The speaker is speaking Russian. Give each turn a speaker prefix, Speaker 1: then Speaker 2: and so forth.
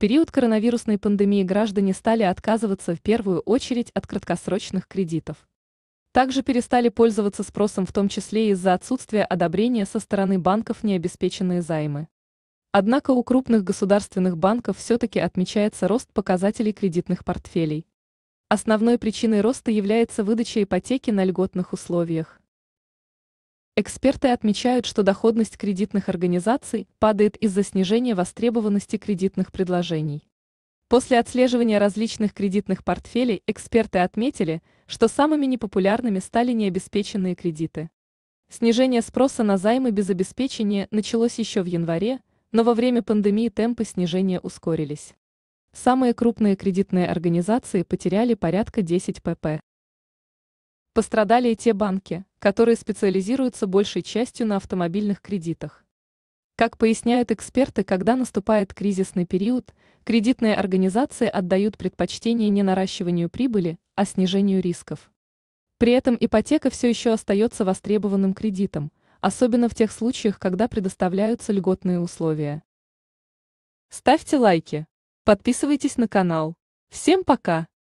Speaker 1: период коронавирусной пандемии граждане стали отказываться в первую очередь от краткосрочных кредитов. Также перестали пользоваться спросом в том числе из-за отсутствия одобрения со стороны банков необеспеченные займы. Однако у крупных государственных банков все-таки отмечается рост показателей кредитных портфелей. Основной причиной роста является выдача ипотеки на льготных условиях. Эксперты отмечают, что доходность кредитных организаций падает из-за снижения востребованности кредитных предложений. После отслеживания различных кредитных портфелей эксперты отметили, что самыми непопулярными стали необеспеченные кредиты. Снижение спроса на займы без обеспечения началось еще в январе, но во время пандемии темпы снижения ускорились. Самые крупные кредитные организации потеряли порядка 10 пп. Пострадали и те банки, которые специализируются большей частью на автомобильных кредитах. Как поясняют эксперты, когда наступает кризисный период, кредитные организации отдают предпочтение не наращиванию прибыли, а снижению рисков. При этом ипотека все еще остается востребованным кредитом, особенно в тех случаях, когда предоставляются льготные условия. Ставьте лайки, подписывайтесь на канал. Всем пока!